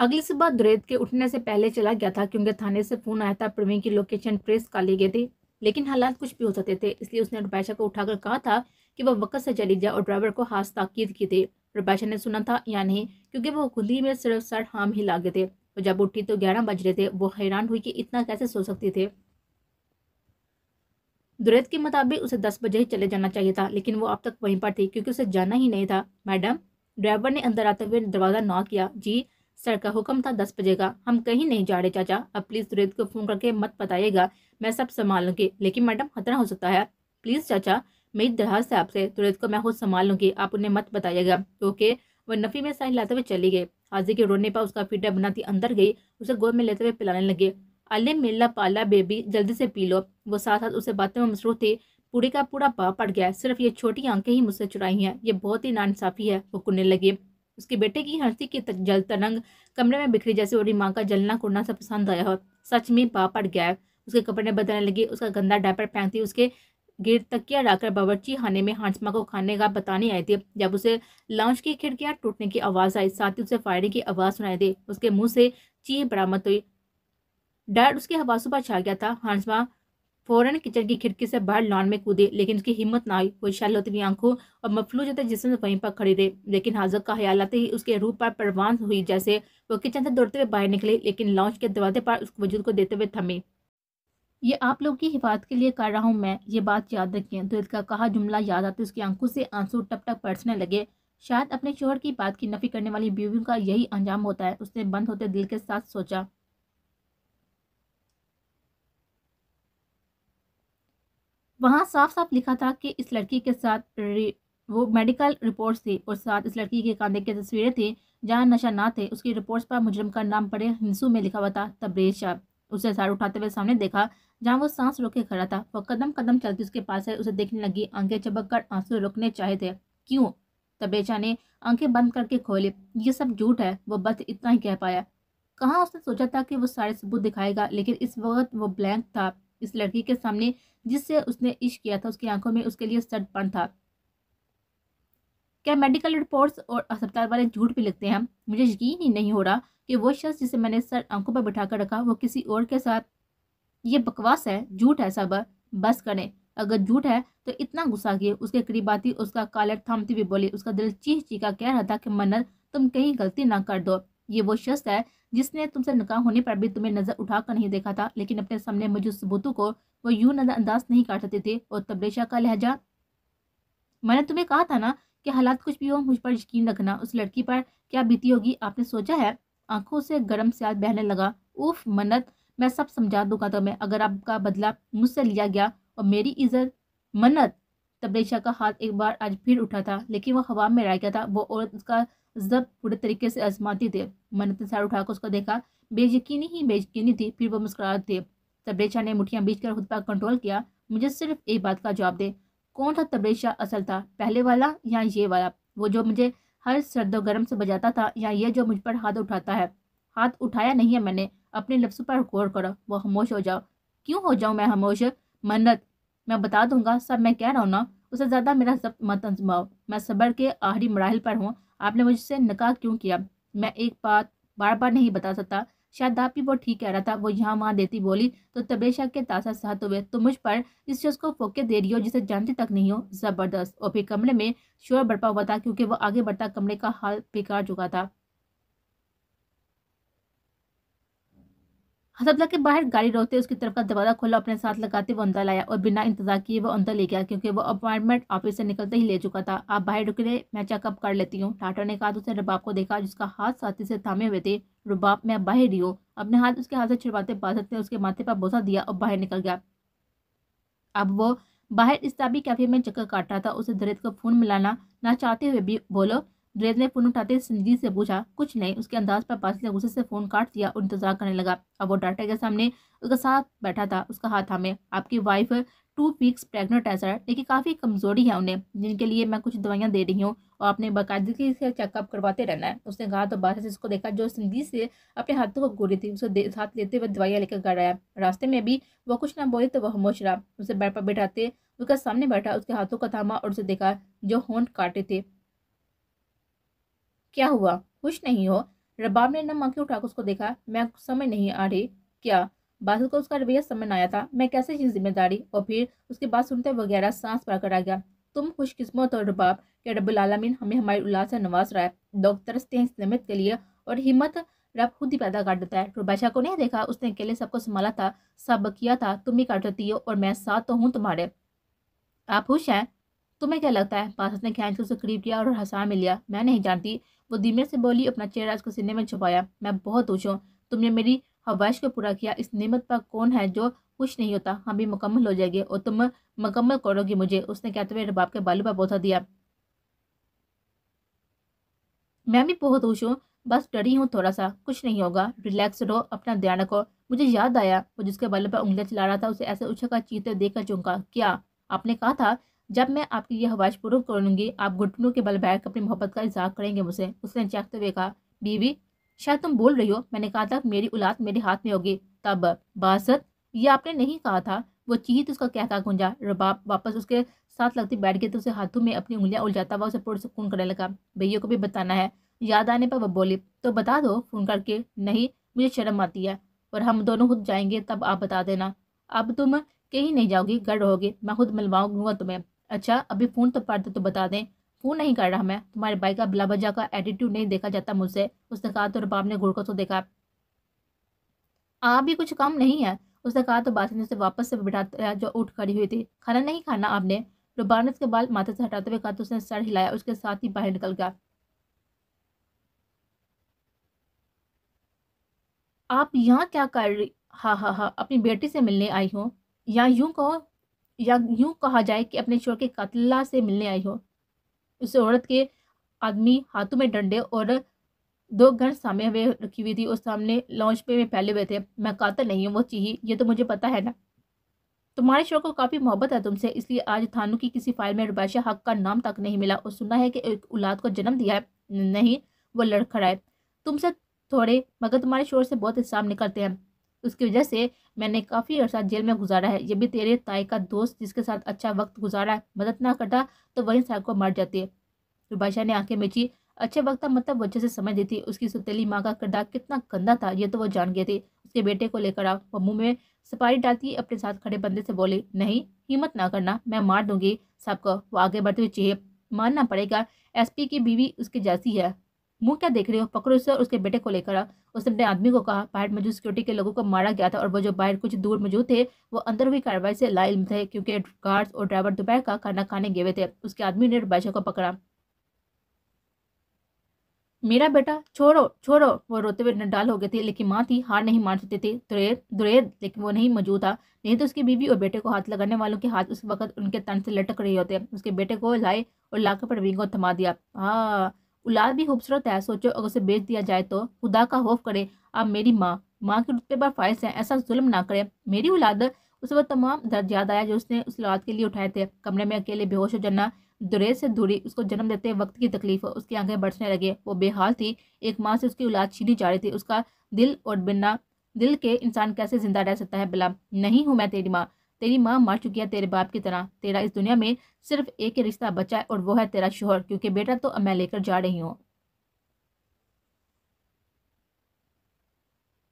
अगली सुबह द्रेद के उठने से पहले चला गया था क्योंकि थाने से फोन आया था प्रवीण की लोकेशन ट्रेस कर ली गई थी लेकिन हालात कुछ भी हो सकते थे इसलिए उसने रुपैशा को उठाकर कहा था कि वह वक्त से चली जाए और ड्राइवर को हाथ ताकीद की थी रुपैशा ने सुना था या नहीं क्योंकि वो खुद ही में सिर्फ सर हाम ही लागे थे और जब उठी तो ग्यारह बज रहे थे वो हैरान हुई कि इतना कैसे सो सकती थे दुरैद के मुताबिक उसे दस बजे ही चले जाना चाहिए था लेकिन वो अब तक वहीं पर थी क्योंकि उसे जाना ही नहीं था मैडम ड्राइवर ने अंदर आते हुए दरवाज़ा नॉक किया जी सर का हुक्म था दस बजे का हम कहीं नहीं जा रहे चाचा अब प्लीज़ सुरेंद्र को फ़ोन करके मत बताइएगा मैं सब संभाल लूँगी लेकिन मैडम खतरा हो सकता है प्लीज़ चाचा मेरी दरहाज़ से आपसे सुरेंद्र को मैं खुद संभाल लूँगी आप उन्हें मत बताइएगा ओके वह नफ़ी में साइन लाते हुए चली गई हाजी के रोने पर उसका फीडर बनाती अंदर गई उसे गोद में लेते हुए पिलाने लगे अले मेला पाला बेबी जल्दी से पी लो वो साथ साथ उसे बातें में मसरूफ थी पूरी का पूरा पाप पड़ गया सिर्फ ये छोटी आंखें ही मुझसे चुराई हैं ये बहुत ही नाइंसाफ़ी है वो कुने लगी उसके बेटे की हंसी की जल तरंग कमरे में बिखरी जैसे और माँ का जलना कुड़ना सब पसंद आया हो सच में अट गया उसके कपड़े बदलने लगे उसका गंदा डायपर पहनती उसके गिर तकिया डाकर बावर्ची खाने में हांसमा को खाने का बताने आई थी जब उसे लॉन्च की खिड़कियां टूटने की आवाज़ आई साथ ही उसे फायरिंग की आवाज़ सुनाई दी उसके मुंह से चीह बरामद हुई डर उसके हवासों पर छा गया था हांसमा फौरन किचन की खिड़की से बाहर लॉन में कूदे लेकिन उसकी हिम्मत ना हुई वो शैलोतवी आंखों और मफलूज होते जिसम वहीं पर खड़ी थे लेकिन हाजत का ख्याल आते ही उसके रूप पर परवान हुई जैसे वो किचन से दौड़ते हुए बाहर निकले लेकिन लॉन्च के दरवाजे पर उस वजूद को देते हुए थमे ये आप लोग की हिफाजत के लिए कर रहा हूँ मैं ये बात याद रखें तो इसका कहा जुमला याद आते उसकी आंखों से आंसू टप टप पड़सने लगे शायद अपने शोहर की बात की नफी करने वाली बीवी का यही अंजाम होता है उसने बंद होते दिल के साथ सोचा वहाँ साफ साफ लिखा था कि इस लड़की के साथ वो मेडिकल रिपोर्ट्स थी और साथ इस लड़की के कांधे की तस्वीरें थी जहाँ नशा ना थे उसकी रिपोर्ट्स पर मुजरम का नाम पड़े हिंसू में लिखा हुआ था तब्रेज शाह उसे सार उठाते हुए सामने देखा जहाँ वो सांस रोके खड़ा था वो कदम कदम चलती उसके पास है उसे देखने लगी आंखें चबक कर आंसू रोकने चाहे थे क्यों तबेजा ने आंखें बंद करके खोली ये सब झूठ है वो बस इतना ही कह पाया कहाँ उसने सोचा था कि वो सारे सबूत दिखाएगा लेकिन इस वक्त वो ब्लैंक था इस लड़की के सामने जिससे उसने इश्क किया था उसकी आंखों में उसके लिए सटपन था क्या मेडिकल रिपोर्ट्स और अस्पताल वाले झूठ भी लिखते हैं मुझे यकीन ही नहीं हो रहा कि वो शख्स जिसे मैंने सर आंखों पर बिठा कर रखा वो किसी और के साथ ये बकवास है झूठ है सब बस करें अगर झूठ है तो इतना गुस्सा किए उसके करीब आती उसका कालर थामती भी बोली उसका दिल चीख चीखा कह रहा था कि मन्नत तुम कहीं गलती ना कर दो ये वो शख्स है जिसने तुमसे नकाम होने पर भी तुम्हें नजर उठाकर नहीं देखा था लेकिन अपने सामने मुझे सबूतों को वो यूं अंदाज नहीं काट सकते थे और तबरेशा का लहजा मैंने तुम्हें कहा था ना कि हालात कुछ भी हो मुझ पर यकीन रखना उस लड़की पर क्या बीती होगी आपने सोचा है आंखों से गर्म सियाद बहने लगा उफ मन्नत मैं सब समझा दूंगा तुम्हें तो अगर आपका बदला मुझसे लिया गया और मेरी इज्जत मन्नत तबरेशा का हाथ एक बार आज फिर उठा था लेकिन वह हवा में रह गया था वो औरत उसका जब पूरे तरीके से आजमाती थे मन्नत ने सर उठाकर उसको देखा बेयकीनी ही बेयकीनी थी फिर वो मुस्कुराते थे तब्रेशा ने मुठियाँ बीच कर खुद पर कंट्रोल किया मुझे सिर्फ एक बात का जवाब दे कौन था तब्रेशा असल था पहले वाला या ये वाला वो जो मुझे हर सर्दो गर्म से बजाता था या ये जो मुझ पर हाथ उठाता है हाथ उठाया नहीं है मैंने अपने लफ्स पर गौर करो वो खामोश हो जाओ क्यों हो जाऊँ मैं खामोश मन्नत मैं बता दूंगा सब मैं कह रहा हूँ ना उससे ज़्यादा मेरा सब मत अजमाओ मैं सबर के आहरी मराहल पर हूँ आपने मुझसे नकाह क्यों किया मैं एक बात बार बार नहीं बता सकता शादाब भी वो ठीक कह रहा था वो यहाँ वहाँ देती बोली तो तबे शक के तासा साथ हुए तो, तो मुझ पर इस शख्स को फोके दे रही हो जिसे जानती तक नहीं हो ज़बरदस्त और फिर कमरे में शोर बरपा हुआ था क्योंकि वो आगे बढ़ता कमरे का हाल बेकार चुका था हसबला हाँ, के बाहर गाड़ी रोकते उसकी तरफ का दरवाजा खोला अपने साथ लगाते वो अंदर लाया और बिना इंतजार किए वो अंदर ले गया क्योंकि वो अपॉइंटमेंट ऑफिस से निकलते ही ले चुका था आप बाहर रुक रहे मैं चेकअप कर लेती हूँ टाटा ने कहा उसने रबाब को देखा जिसका हाथ साथी से थामे हुए थे रुबाब मैं बाहर ही अपने हाथ उसके हाथ से छिड़वाते बाजत ने उसके माथे पर भोसा दिया और बाहर निकल गया अब वो बाहर इस्ताबी कैफे में चक्कर काट रहा था उसे दरिद को फोन मिलाना ना चाहते हुए भी बोलो द्रेज ने पुन उठाते संजीत से पूछा कुछ नहीं उसके अंदाज पर बासी ने गुस्से से फोन काट दिया और इंतजार करने लगा अब वो डाटा के सामने उसका साथ बैठा था उसका हाथ थामे आपकी वाइफ टू वीक्स प्रेगनेंट है सर लेकिन काफ़ी कमजोरी है उन्हें जिनके लिए मैं कुछ दवाइयाँ दे रही हूँ और अपने बाकायदगी से चेकअप करवाते रहना है उसने कहा तो बाहर से उसको देखा जो संजीत से अपने हाथों को गोरी थी उसे साथ लेते हुए दवाइयाँ लेकर घर आया रास्ते में भी वो कुछ ना बोले तो वह मोश रहा उसे बैठ पर बैठाते उसके सामने बैठा उसके हाथों का थामा और उसे देखा जो होंठ काटे थे क्या हुआ खुश नहीं हो रबाब ने नम आंखें उठाकर उसको देखा मैं समझ नहीं आ रही क्या बादल को उसका रवैया समझ आया था मैं कैसे चीज जिम्मेदारी और फिर उसकी बात सुनते वगैरह सांस पाकर आ गया तुम खुशकिस्मत और रबाब के रबुल आलमीन हमें हमारी उल्लास से नवाज रहा है लोग तरसते हैं के लिए और हिम्मत रब खुद ही पैदा कर देता है रुबैशा तो को नहीं देखा उसने अकेले सबको संभाला था सब किया था तुम भी काट देती हो और मैं साथ तो हूँ तुम्हारे आप खुश हैं तुम्हें क्या लगता है बासत ने खींच उसे करीब किया और हंसा में लिया मैं नहीं जानती वो धीमे से बोली अपना चेहरा उसको सीने में छुपाया मैं बहुत खुश हूँ तुमने मेरी हवाइश को पूरा किया इस नियमत पर कौन है जो कुछ नहीं होता हम भी मुकम्मल हो जाएंगे और तुम मुकम्मल करोगे मुझे उसने कहते हुए रबाब के बालू पर बोसा दिया मैं भी बहुत खुश हूँ बस डरी हूँ थोड़ा सा कुछ नहीं होगा रिलैक्स रहो अपना ध्यान रखो मुझे याद आया वो जिसके बालों पर उंगलियां चला रहा था उसे ऐसे उछल उछका चीते देखकर चौंका क्या आपने कहा था जब मैं आपकी यह ख्वाहिश पूर्व लूँगी आप घुटनों के बल बैठ अपनी मोहब्बत का इज़ाक करेंगे मुझे उसने चाहते हुए कहा बीवी शायद तुम बोल रही हो मैंने कहा था मेरी औलाद मेरे हाथ में होगी तब बासत यह आपने नहीं कहा था वो चीत उसका क्या गुंजा रबाब वापस उसके साथ लगती बैठ गई तो उसे हाथों में अपनी उंगलियां उलझाता हुआ उसे पुरसकून करने लगा भैया को भी बताना है याद आने पर वह बोली तो बता दो फ़ोन करके नहीं मुझे शर्म आती है और हम दोनों खुद जाएंगे तब आप बता देना अब तुम कहीं नहीं जाओगी घर रहोगे मैं खुद मिलवाऊंगा तुम्हें अच्छा अभी फ़ोन तो पार तो बता दें फ़ोन नहीं कर रहा मैं तुम्हारे भाई का बिलाबजा का एटीट्यूड नहीं देखा जाता मुझसे उसने कहा तो रबाब ने घुड़कों को तो देखा आप भी कुछ कम नहीं है उसने कहा तो ने उसे वापस से बिठाया जो उठ खड़ी हुई थी खाना नहीं खाना आपने रुबार ने उसके बाल माथे से हटाते हुए कहा तो उसने सर हिलाया उसके साथ ही बाहर निकल गया आप यहाँ क्या कर रही हाँ हाँ हाँ अपनी बेटी से मिलने आई हूँ या यूं कहो या यूं कहा जाए कि अपने शोर के कतला से मिलने आई हो उस औरत के आदमी हाथों में डंडे और दो घर सामे हुए रखी हुई थी और सामने लॉन्च पे में फैले हुए थे मैं कातल नहीं हूँ वो चीही ये तो मुझे पता है ना तुम्हारे शोर को काफ़ी मोहब्बत है तुमसे इसलिए आज थानू की किसी फाइल में रुबाशा हक का नाम तक नहीं मिला और सुना है कि एक औलाद को जन्म दिया है नहीं वो लड़खड़ाए तुमसे थोड़े मगर तुम्हारे शोर से बहुत इंसाम निकलते हैं उसकी वजह से मैंने काफ़ी अर्सा जेल में गुजारा है ये भी तेरे ताई का दोस्त जिसके साथ अच्छा वक्त गुजारा है मदद ना करता तो वही साहब को मार जाती है रुबाशा ने आंखें बेची अच्छे वक्त का मतलब वजह से समझ दी थी उसकी सुतेली माँ का किरदार कितना गंदा था ये तो वो जान गए थे उसके बेटे को लेकर आओ वह मुँह में सपारी डालती अपने साथ खड़े बंदे से बोली नहीं हिम्मत ना करना मैं मार दूंगी साहब को वो आगे बढ़ते हुए चाहिए मानना पड़ेगा एसपी की बीवी उसके जैसी है मुँह क्या देख रहे हो पकड़ो उसे और उसके बेटे को लेकर उसने अपने आदमी को कहा बाहर मौजूद सिक्योरिटी के लोगों को मारा गया था और वो जो बाहर कुछ दूर मौजूद थे वो अंदर हुई कार्रवाई से लाइल थे क्योंकि गार्ड्स और ड्राइवर दोपहर का खाना खाने गए थे उसके आदमी ने बादशाह को पकड़ा मेरा बेटा छोड़ो छोड़ो वो रोते हुए नडाल हो गए थे लेकिन माँ थी हार नहीं मान सकती थी दुरेर दुरेर लेकिन वो नहीं मौजूद था नहीं तो उसकी बीवी और बेटे को हाथ लगाने वालों के हाथ उस वक्त उनके तन से लटक रहे होते उसके बेटे को लाए और लाकर पर विंग थमा दिया हाँ औलाद भी खूबसूरत है सोचो अगर उसे बेच दिया जाए तो खुदा का खौफ करे आप मेरी माँ माँ के रुतबे पर फायस है ऐसा जुल्म ना करे मेरी औलाद उस वक्त तमाम दर्द याद आया जो उसने उस औलाद के लिए उठाए थे कमरे में अकेले बेहोश हो जाना दुरेज से दूरी उसको जन्म देते वक्त की तकलीफ उसकी आंखें बढ़ने लगे वो बेहाल थी एक माँ से उसकी औलाद छीनी जा रही थी उसका दिल और बिना दिल के इंसान कैसे जिंदा रह सकता है बिला नहीं हूँ मैं तेरी माँ तेरी माँ मर चुकी है तेरे बाप की तरह तेरा इस दुनिया में सिर्फ एक ही रिश्ता बचा है और वो है तेरा शोहर क्योंकि बेटा तो मैं लेकर जा रही हूँ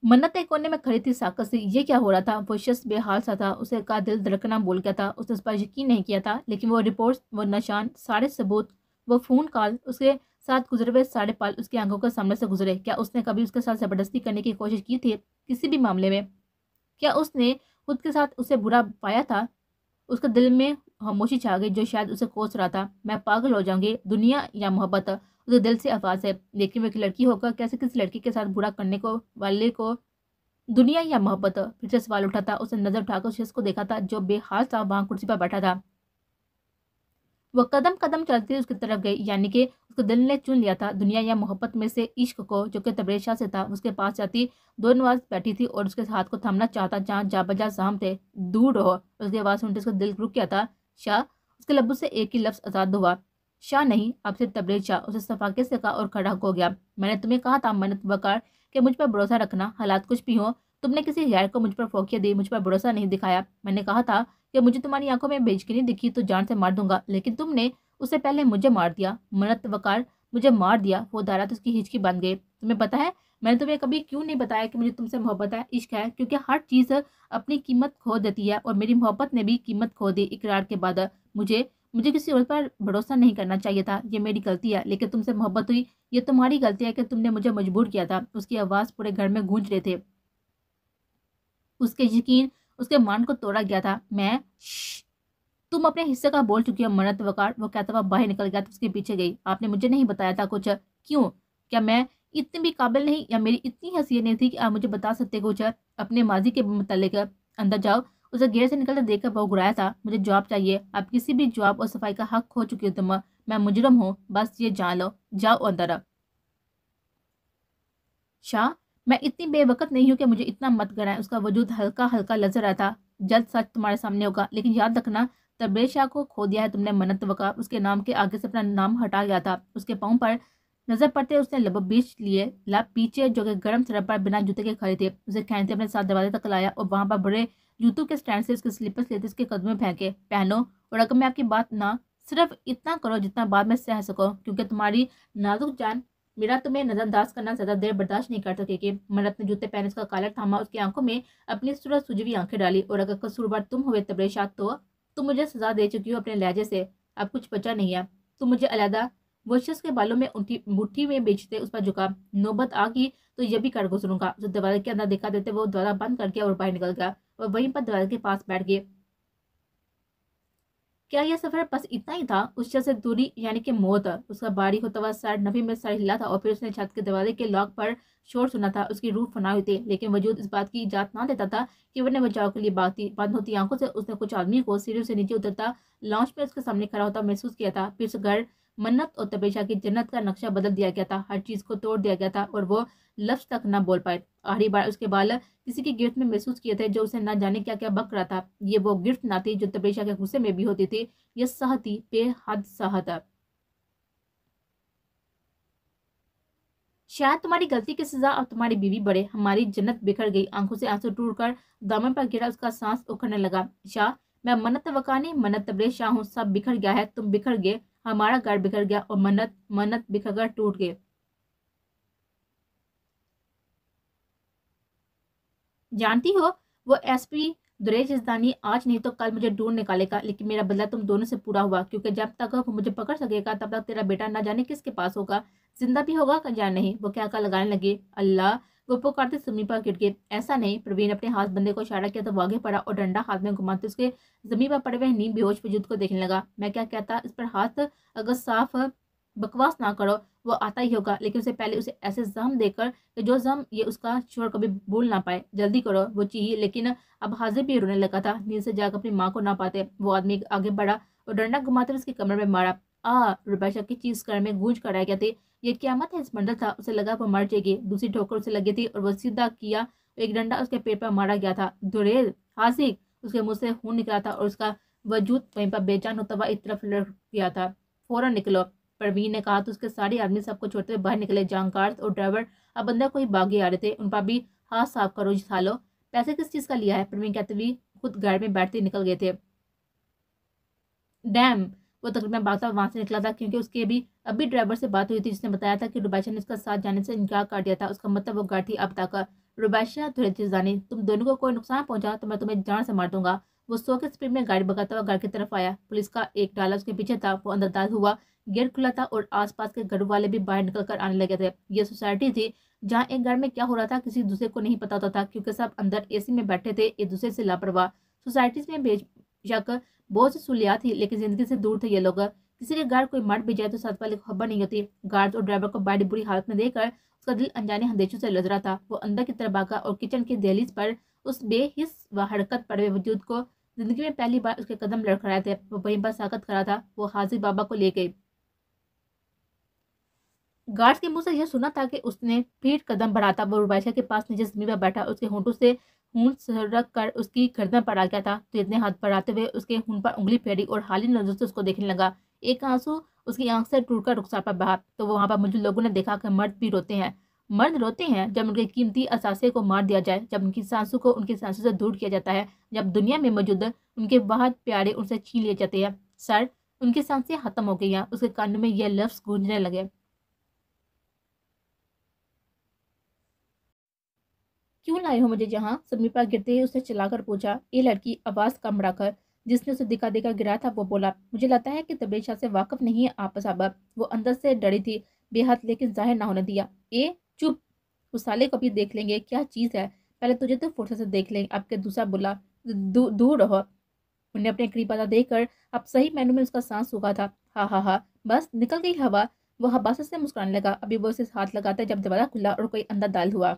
मन्नत एक कोने में खड़ी थी साकर से ये क्या हो रहा था वो शख्स बेहाल सा था उसे का दिल धड़कना बोल गया था उसने उस पर यकीन नहीं किया था लेकिन वो रिपोर्ट वो निशान सारे सबूत वो फ़ोन कॉल उसके साथ गुजरे हुए सारे पाल उसकी आंखों के सामने से गुजरे क्या उसने कभी उसके साथ ज़बरदस्ती करने की कोशिश की थी किसी भी मामले में क्या उसने खुद के साथ उसे बुरा पाया था उसके दिल में खामोशी छा गई जो शायद उसे कोस रहा था मैं पागल हो जाऊंगी दुनिया या मोहब्बत उसके दिल से आवाज है लेकिन वो एक लड़की होकर कैसे किसी लड़की के साथ बुरा करने को वाले को दुनिया या मोहब्बत फिर से सवाल उठा था उसने नजर उठाकर शेष को देखा था जो बेहाल था वहाँ कुर्सी पर बैठा था वह कदम कदम चलते हुए उसकी तरफ गई यानी कि उसके दिल ने चुन लिया था दुनिया या मोहब्बत में से इश्क को जो कि तबरेशा से था उसके पास जाती दो नवाज बैठी थी और उसके हाथ को थामना चाहता जहाँ जा बजा साम थे दूर रहो उसकी आवाज़ सुनते उसका दिल रुक गया था शाह उसके लब्बू से एक ही लफ्ज़ आज़ाद हुआ शाह नहीं आपसे तबरेज शाह उसे सफाके से कहा और खड़ा हो गया मैंने तुम्हें कहा था मन्नत बकार के मुझ पर भरोसा रखना हालात कुछ भी हो तुमने किसी गैर को मुझ पर फोकिया दी मुझ पर भरोसा नहीं दिखाया मैंने कहा था कि मुझे तुम्हारी आंखों में के नहीं दिखी तो जान से मार दूंगा लेकिन तुमने उससे पहले मुझे मार दिया मनत वकार मुझे मार दिया वो तो उसकी हिचकी बन गई तुम्हें पता है मैंने तुम्हें कभी क्यों नहीं बताया कि मुझे तुमसे मोहब्बत है इश्क है क्योंकि हर चीज़ अपनी कीमत खो देती है और मेरी मोहब्बत ने भी कीमत खो दी इकरार के बाद मुझे मुझे किसी और पर भरोसा नहीं करना चाहिए था ये मेरी गलती है लेकिन तुमसे मोहब्बत हुई ये तुम्हारी गलती है कि तुमने मुझे मजबूर किया था उसकी आवाज़ पूरे घर में गूंज रहे थे उसके यकीन उसके मन को तोड़ा गया था मैं तुम अपने हिस्से का बोल चुकी हो मन्नत वकार वो कहता हुआ बाहर निकल गया तो उसके पीछे गई आपने मुझे नहीं बताया था कुछ क्यों क्या मैं इतनी भी काबिल नहीं या मेरी इतनी हैसियत नहीं थी कि आप मुझे बता सकते कुछ अपने माजी के मतलब अंदर जाओ उसे गेट से निकलते देखकर बहुत घुराया था मुझे जॉब चाहिए आप किसी भी जॉब और सफाई का हक खो चुकी हो तुम मैं मुजरम हूँ बस ये जान लो जाओ अंदर शाह मैं इतनी बेवकत नहीं हूँ कि मुझे इतना मत गराएं उसका वजूद हल्का हल्का लग रहा था जल्द सच तुम्हारे सामने होगा लेकिन याद रखना तबरेज शाह को खो दिया है तुमने मन्नत वका उसके नाम के आगे से अपना नाम हटा गया था उसके पाँव पर नजर पड़ते उसने लब बीच लिए लाभ पीछे जो कि गर्म सड़क पर बिना जूते के खड़े थे उसे खेलते अपने साथ दरवाजे तक लाया और वहाँ पर बड़े जूतों के स्टैंड से उसके स्लीपर्स लेते उसके कदम में फेंके पहनो और अगर मैं आपकी बात ना सिर्फ इतना करो जितना बाद में सह सको क्योंकि तुम्हारी नाजुक जान मेरा तुम्हें तो नज़रअंदाज करना ज़्यादा देर बर्दाश्त नहीं कर सके सकेगी मरत ने जूते पहने उसका काला थामा उसकी आंखों में अपनी सूरत हुई आंखें डाली और अगर कसूरवार तुम हुए तबरे शाद तो तुम मुझे सजा दे चुकी हो अपने लहजे से अब कुछ बचा नहीं है तुम मुझे अलहदा वोशस के बालों में उठी मुठ्ठी में बेचते उस पर झुका नौबत आ गई तो ये भी कर गुजरूंगा जो दरवाजे के अंदर दिखा देते वो दरवाजा बंद कर गया और बाहर निकल गया और वहीं पर दरवाजे के पास बैठ गए क्या यह सफर बस इतना ही था उस से दूरी यानी कि मौत उसका बारी होता हुआ सर नबी में सर हिला था और फिर उसने छत के दरवाजे के लॉक पर शोर सुना था उसकी रूह फना हुई थी लेकिन वजूद इस बात की इजात ना देता था कि वह बचाव के लिए बागती बंद होती आंखों से उसने कुछ आदमी को सीढ़ियों से नीचे उतरता लॉन्च में उसके सामने खड़ा होता महसूस किया था फिर घर मन्नत और तबेशा की जन्नत का नक्शा बदल दिया गया था हर चीज़ को तोड़ दिया गया था और वो लफ्ज तक ना बोल पाए आखिरी बार उसके बाल किसी की गिरफ्त में महसूस किए थे जो उसे ना जाने क्या क्या बक रहा था ये वो गिरफ्त ना थी जो तबेशा के गुस्से में भी होती थी सह थी बेहद था शायद तुम्हारी गलती की सजा और तुम्हारी बीवी बड़े हमारी जन्नत बिखर गई आंखों से आंसू टूट कर दामन पर गिरा उसका सांस उखड़ने लगा शाह मैं मन्नत वकानी मन्नत तबरे शाह हूँ सब बिखर गया है तुम बिखर गए हमारा घर बिखर गया और मन्नत मन्नत बिखर कर टूट गए जानती हो वो एसपी दुरेश इजदानी आज नहीं तो कल मुझे ढूंढ निकालेगा लेकिन मेरा बदला तुम दोनों से पूरा हुआ क्योंकि जब तक वो मुझे पकड़ सकेगा तब तक तेरा बेटा ना जाने किसके पास होगा जिंदा भी होगा या नहीं वो क्या क्या लगाने लगे अल्लाह गोपोकार सुमी पर गए ऐसा नहीं प्रवीण अपने हाथ बंदे को इशारा किया तो वो आगे पड़ा और डंडा हाथ में घुमाते उसके जमीन पर पड़े हुए नीम बेहोश वजूद को देखने लगा मैं क्या कहता इस पर हाथ अगर साफ बकवास ना करो वो आता ही होगा लेकिन उसे पहले उसे ऐसे जम देकर कि जो जम ये उसका शोर कभी भूल ना पाए जल्दी करो वो चाहिए लेकिन अब हाजिर भी रोने लगा था नींद से जाकर अपनी माँ को ना पाते वो आदमी आगे बढ़ा और डंडा घुमाते उसके कमरे में मारा आ रुपये की चीज कर में गूंज कराया गया थी ये क्यामत है इस बंडल था उसे लगा पर मर जाएगी दूसरी ठोकर उसे लगी थी और वह सीधा किया एक डंडा उसके पेट पर मारा गया था दुरेल हासिक उसके मुंह से खून निकला था और उसका वजूद वहीं पर बेचान होता हुआ एक तरफ लड़ गया था फौरन निकलो परवीन ने कहा तो उसके सारे आदमी सबको छोड़ते हुए बाहर निकले जानकार और ड्राइवर अब अंदर कोई बागी आ रहे थे उन पर भी हाथ साफ करो सालो पैसे किस चीज़ का लिया है परवीन कहते हुए खुद गाड़ी में बैठते निकल गए थे डैम वो तकरीबन बागता वहाँ से निकला था क्योंकि उसके भी अभी ड्राइवर से बात हुई थी जिसने बताया था कि रुबैशा ने उसका साथ जाने से इनकार कर दिया था उसका मतलब वो गाड़ी अब तक रुबैशा थुरेजानी तुम दोनों को कोई नुकसान पहुंचा तो मैं तुम्हें जान से मार दूंगा वो सो के स्पीड में गाड़ी बगाता हुआ घर की तरफ आया पुलिस का एक डाला उसके पीछे था वो अंदरदार हुआ गेट खुला था और आसपास के घर वाले भी बाहर निकल कर आने लगे थे ये सोसाइटी थी जहाँ एक घर में क्या हो रहा था किसी दूसरे को नहीं पता होता था क्योंकि सब अंदर एसी में बैठे थे एक दूसरे से लापरवाह सोसाइटीज में शक बहुत से सुलिया थी लेकिन ज़िंदगी से दूर थे ये लोग किसी के घर कोई मर भी जाए तो साथ वाले खबर नहीं होती गार्ड और ड्राइवर को बाड़ी बुरी हालत में देकर उसका दिल अनजाने अंदेशों से लज रहा था वो अंदर की तरफ भागा और किचन की दहलीज पर उस बेहिस व हरकत पड़े वजूद को जिंदगी में पहली बार उसके कदम लड़खड़ाए थे वो वहीं पर साकत करा था वो हाजिर बाबा को ले गई गार्ड के मुंह से यह सुना था कि उसने फिर कदम बढ़ाता वो रुबाइशा के पास नीचे जमीन पर बैठा उसके होंठों से खून रख कर उसकी गर्दन पर आ गया था तेज तो ने हाथ बढ़ाते हुए उसके खून पर उंगली फेरी और हाली नजर से उसको देखने लगा एक आंसू उसकी आंख से टूट कर रुखसार पर बहा तो वहाँ पर मुझे लोगों ने देखा कि मर्द भी रोते हैं मर्द रोते हैं जब उनके कीमती असासे को मार दिया जाए जब उनकी सांसू को उनकी सांसू से दूर किया जाता है जब दुनिया में मौजूद उनके बहुत प्यारे उनसे छीन लिए जाते हैं सर उनकी सांसें खत्म हो गई हैं उसके कानों में यह लफ्ज़ गूंजने लगे क्यों लाए हो मुझे जहाँ समीपा गिरते ही उसने चलाकर पूछा ये लड़की आवाज़ कम रखकर जिसने उसे दिखा दिखा गिरा था वो बोला मुझे लगता है कि तबीयत शाह से वाकफ नहीं है आपस आबा वो अंदर से डरी थी बेहद लेकिन जाहिर ना होने दिया ए चुप उस साले को भी देख लेंगे क्या चीज़ है पहले तुझे तो फुर्सत से देख लेंगे आपके दूसरा बोला दूर दू रहो उन्हें अपने करीब आता देख कर अब सही मैनू में उसका सांस सूखा था हा हा हा बस निकल गई हवा वह हबासत से मुस्कुराने लगा अभी वो उसे हाथ लगाता जब दरवाज़ा खुला और कोई अंदर दाल हुआ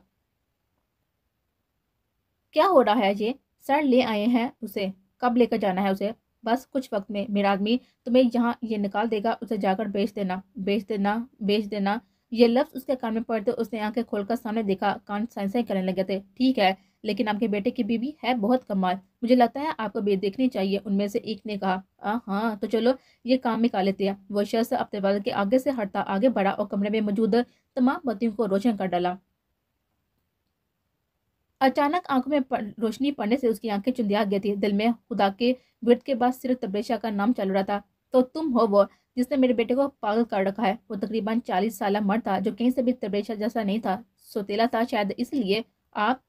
क्या हो रहा है ये सर ले आए हैं उसे कब लेकर जाना है उसे बस कुछ वक्त में मेरा आदमी तुम्हें यहाँ ये निकाल देगा उसे जाकर बेच देना बेच देना बेच देना ये लफ्ज़ उसके कान में पड़ते उसने आंखें खोलकर सामने देखा कान साइंसें करने लगे थे ठीक है लेकिन आपके बेटे की बीवी है बहुत कमाल मुझे लगता है आपको बे देखनी चाहिए उनमें से एक ने कहा आ, हाँ तो चलो ये काम निकाल लेते हैं वो शख्स अपने के आगे से हटता आगे बढ़ा और कमरे में मौजूद तमाम बत्तियों को रोशन कर डाला अचानक आंखों में रोशनी पड़ने से उसकी आंखें चुंदिया गई थी दिल में खुदा के विरत के बाद सिर्फ तब्रेशा का नाम चल रहा था तो तुम हो वो जिसने मेरे बेटे को पागल कर रखा है वो तकरीबन चालीस साल मर था जो कहीं से भी तब्रेशा जैसा नहीं था सोतेला था शायद इसलिए आप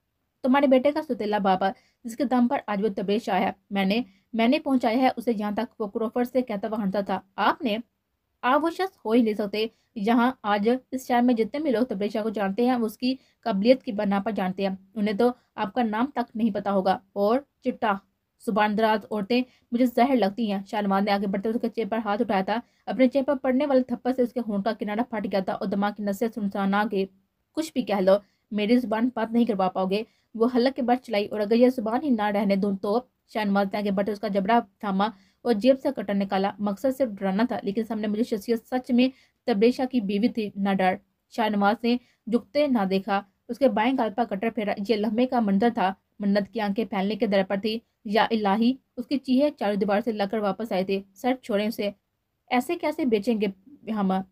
तुम्हारे बेटे का सोतेला बाबा जिसके दम पर आज वो तब्रेशा है मैंने मैंने पहुंचाया है उसे यहाँ तक वो क्रोफर से कहता वहां था आपने आप वो शख्स हो ही नहीं सकते यहाँ आज इस शहर में जितने भी लोग तबलीग शाह को जानते हैं उसकी काबिलियत की बना पर जानते हैं उन्हें तो आपका नाम तक नहीं पता होगा और चिट्टा सुबान दराज औरतें मुझे जहर लगती हैं शालमान ने आगे बढ़ते उसके चेहरे पर हाथ उठाया था अपने चेहरे पर पड़ने वाले थप्पड़ से उसके होंठ का किनारा फट गया था और दिमाग की नसें सुनसाना के कुछ भी कह लो मेरी जुबान बात नहीं करवा पाओगे वो हल्ला के बाद चलाई और अगर यह जुबान ही ना रहने दो तो शाहनवाज ने आगे बढ़ते उसका जबड़ा थामा और जेब से कटर निकाला मकसद सिर्फ डराना था लेकिन सामने मुझे शख्सियत सच में तब्रेशा की बीवी थी ना डर शाहनवाज ने झुकते ना देखा उसके बाएं गाल पर कटर फेरा ये लम्हे का मंजर था मन्नत की आंखें फैलने के दर पर थी या इलाही उसके चीहे चारों दीवार से लगकर वापस आए थे सर छोड़े उसे ऐसे कैसे बेचेंगे हम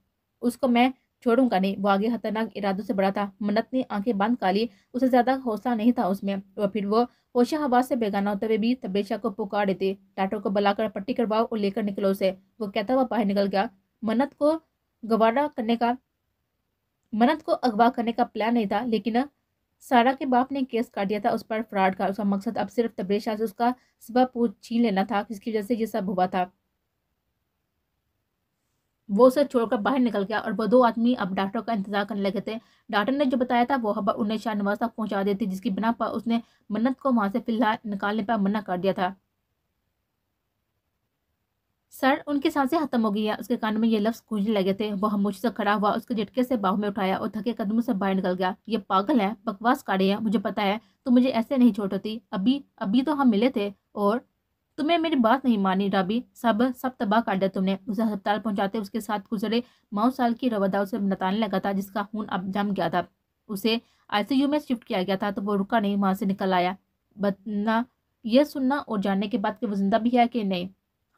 उसको मैं छोड़ूंगा नहीं वो आगे खतरनाक इरादों से बड़ा था मन्नत ने आंखें बंद कर ली उसे ज़्यादा हौसला नहीं था उसमें और फिर वो होशा हवा से बेगाना होते हुए भी तबेशा को पुकार देते टाटो को बुलाकर पट्टी करवाओ और लेकर निकलो उसे वो कहता हुआ बाहर निकल गया मन्नत को गवारा करने का मन्नत को अगवा करने का प्लान नहीं था लेकिन सारा के बाप ने केस काट दिया था उस पर फ्रॉड का उसका मकसद अब सिर्फ तबरेज से उसका सुबह पूछ छीन लेना था जिसकी वजह से यह सब हुआ था वो उसे छोड़कर बाहर निकल गया और वो दो आदमी अब डॉक्टर का इंतजार करने लगे थे डॉक्टर ने जो बताया था वो खबर उन्हें शाहनवाज तक पहुंचा दी थी जिसकी बिना पर उसने मन्नत को वहां से फिलहाल निकालने पर मना कर दिया था सर उनकी सांसें खत्म हो गई है उसके कान में ये लफ्ज़ गूंजने लगे थे वह मुझ से खड़ा हुआ उसके झटके से बाहू में उठाया और थके कदमों से बाहर निकल गया ये पागल है बकवास काड़े हैं मुझे पता है तो मुझे ऐसे नहीं छोड़ होती अभी अभी तो हम मिले थे और तुम्हें मेरी बात नहीं मानी रबी सब सब तबाह कर दिया तुमने उसे अस्पताल पहुंचाते उसके साथ गुजरे माओ साल की रवादा उसे बताने लगा था जिसका खून अब जम गया था उसे आईसीयू में शिफ्ट किया गया था तो वो रुका नहीं वहाँ से निकल आया बतना यह सुनना और जानने के बाद कि वो जिंदा भी है कि नहीं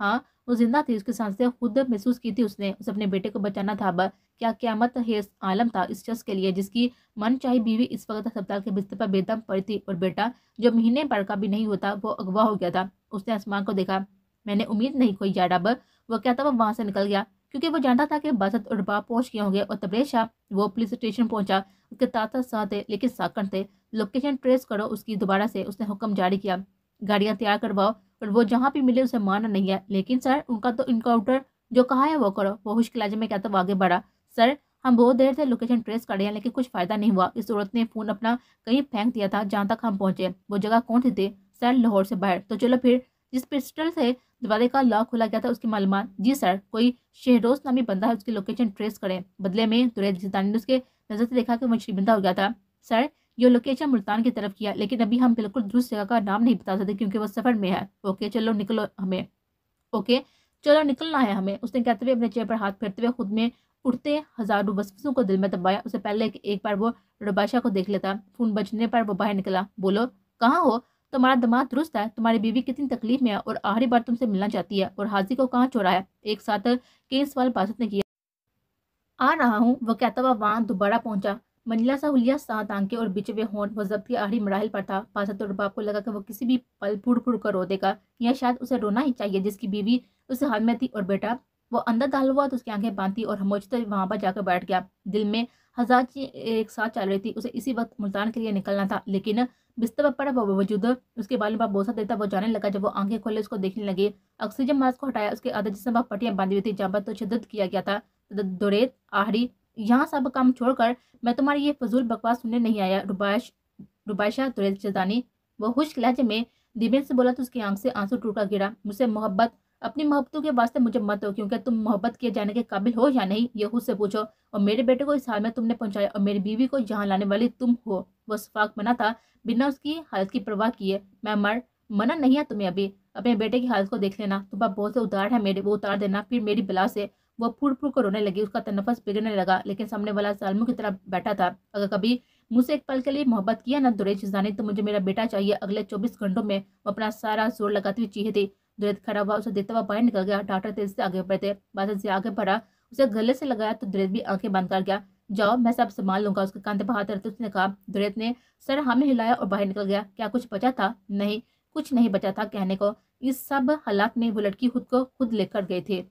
हाँ वो जिंदा थी उसकी सांसें खुद महसूस की थी उसने उसे अपने बेटे को बचाना था अब क्या क्यामत है आलम था इस शख्स के लिए जिसकी मन चाही बीवी इस वक्त अस्पताल के बिस्तर पर बेदम पड़ी थी और बेटा जो महीने भर का भी नहीं होता वो अगवा हो गया था उसने आसमान को देखा मैंने उम्मीद नहीं खोई अब वो क्या था वो वहाँ से निकल गया क्योंकि वो जानता था कि बासत और बाप पहुंच गए होंगे और तबरेज शाह वो पुलिस स्टेशन पहुंचा उसके ताता साथ थे लेकिन साकण थे लोकेशन ट्रेस करो उसकी दोबारा से उसने हुक्म जारी किया गाड़ियाँ तैयार करवाओ पर वो जहाँ भी मिले उसे माना नहीं है लेकिन सर उनका तो इनकाउंटर जो कहा है वो करो वो हुश में क्या तो आगे बढ़ा सर हम बहुत देर से लोकेशन ट्रेस कर रहे हैं लेकिन कुछ फ़ायदा नहीं हुआ इस औरत ने फ़ोन अपना कहीं फेंक दिया था जहाँ तक हम पहुँचे वो जगह कौन सी थी सर लाहौर से बाहर तो चलो फिर जिस पिस्टल से दरवाजे का लॉक खोला गया था उसकी मालूम जी सर कोई शहरोज नामी बंदा है उसकी लोकेशन ट्रेस करें बदले में दुरेदानी ने उसके नज़र से देखा कि वो शर्मिंदा हो गया था सर ये लोकेशन अच्छा मुल्तान की तरफ किया लेकिन अभी हम बिल्कुल दुरुस्त जगह का नाम नहीं बता सकते क्योंकि वो सफ़र में है ओके चलो निकलो हमें ओके चलो निकलना है हमें उसने कहते हुए अपने चेहरे पर हाथ फेरते हुए खुद में उठते हजारों वसवसों को दिल में दबाया उससे पहले एक बार वो रबाशा को देख लेता फोन बजने पर वो बाहर निकला बोलो कहाँ हो तुम्हारा दिमाग दुरुस्त है तुम्हारी बीवी कितनी तकलीफ में है और आखिरी बार तुमसे मिलना चाहती है और हाजी को कहाँ छोड़ा है एक साथ कई सवाल बासत ने किया आ रहा हूँ वो कहता हुआ वहाँ दोबारा पहुंचा मंजिला सा हुलिया सात तांके और बिचे हुए होंठ वो जब्त की आखिरी मराहल पर था पासत तो बाप को लगा कि वो किसी भी पल फूट फूट कर रो देगा या शायद उसे रोना ही चाहिए जिसकी बीवी उसे हाल में थी और बेटा वो अंदर दाल हुआ तो उसकी आंखें बांध थी और हमोचते वहाँ पर जाकर बैठ गया दिल में हजार चीज एक साथ चल रही थी उसे इसी वक्त मुल्तान के लिए निकलना था लेकिन बिस्तर पर पड़ा बावजूद उसके बालों पर बोसा देता वो जाने लगा जब वो आंखें खोले उसको देखने लगे ऑक्सीजन मास्क को हटाया उसके आधा जिसमें पर बांधी हुई थी जहाँ पर तो शिदत किया गया था दुरेत आहरी यहाँ सब काम छोड़कर मैं तुम्हारी ये फजूल बकवास सुनने नहीं आया रुबाश रुबाशा वो खुश लहजे में दिबेन से बोला तो उसकी आंख से आंसू टूटा गिरा मुझसे मोहब्बत अपनी मोहब्बतों के वास्ते मुझे मत हो क्योंकि तुम मोहब्बत किए जाने के काबिल हो या नहीं ये खुद से पूछो और मेरे बेटे को इस हाल में तुमने पहुंचाया और मेरी बीवी को यहाँ लाने वाली तुम हो वो शफाक मना था बिना उसकी हालत की परवाह किए मैं मर मना नहीं है तुम्हें अभी अपने बेटे की हालत को देख लेना तुम्हारा बहुत से उतार है मेरे वो उतार देना फिर मेरी बला से वह फूट फूट कर रोने लगी उसका तनफस बिगड़ने लगा लेकिन सामने वाला सालमू की तरफ बैठा था अगर कभी मुझसे एक पल के लिए मोहब्बत किया ना दुरेज जाने तो मुझे मेरा बेटा चाहिए अगले चौबीस घंटों में वो अपना सारा जोर लगाती हुई चीहे थी दुरेज खड़ा हुआ उसे देखता हुआ बाहर निकल गया डॉक्टर तेज से आगे बढ़ते बाद से आगे बढ़ा उसे गले से लगाया तो दुरेज भी आंखें बंद कर गया जाओ मैं सब संभाल लूंगा उसके कांधे पर हाथ रखते उसने कहा दुरेद ने सर हमें हिलाया और बाहर निकल गया क्या कुछ बचा था नहीं कुछ नहीं बचा था कहने को इस सब हालात में वो लड़की खुद को खुद लेकर गई थी